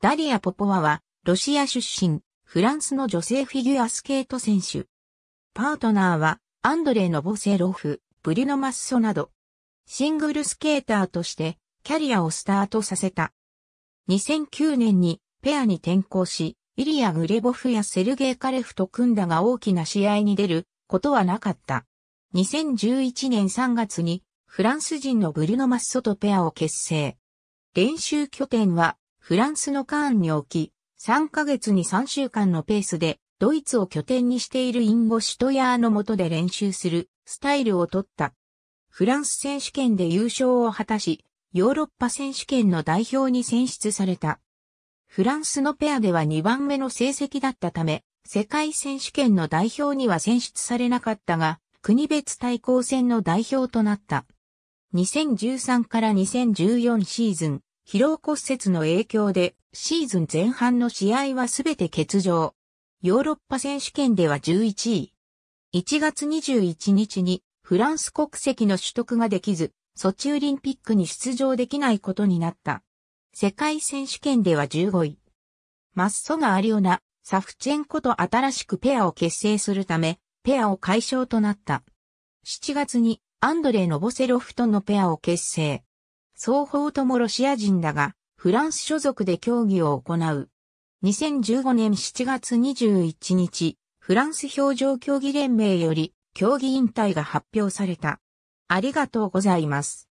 ダリア・ポポワは、ロシア出身、フランスの女性フィギュアスケート選手。パートナーは、アンドレイ・ノボセロフ、ブリュノ・マッソなど、シングルスケーターとして、キャリアをスタートさせた。2009年に、ペアに転向し、イリア・グレボフやセルゲイ・カレフと組んだが大きな試合に出ることはなかった。2011年3月に、フランス人のブリュノ・マッソとペアを結成。練習拠点はフランスのカーンに置き、3ヶ月に3週間のペースで、ドイツを拠点にしているインゴ・シュトヤーの下で練習するスタイルを取った。フランス選手権で優勝を果たし、ヨーロッパ選手権の代表に選出された。フランスのペアでは2番目の成績だったため、世界選手権の代表には選出されなかったが、国別対抗戦の代表となった。2013から2014シーズン、疲労骨折の影響で、シーズン前半の試合はすべて欠場。ヨーロッパ選手権では11位。1月21日にフランス国籍の取得ができず、ソチオリンピックに出場できないことになった。世界選手権では15位。マッソがアリオナ、サフチェンコと新しくペアを結成するため、ペアを解消となった。7月にアンドレイ・ノボセロフとのペアを結成。双方ともロシア人だが、フランス所属で競技を行う。2015年7月21日、フランス表情競技連盟より競技引退が発表された。ありがとうございます。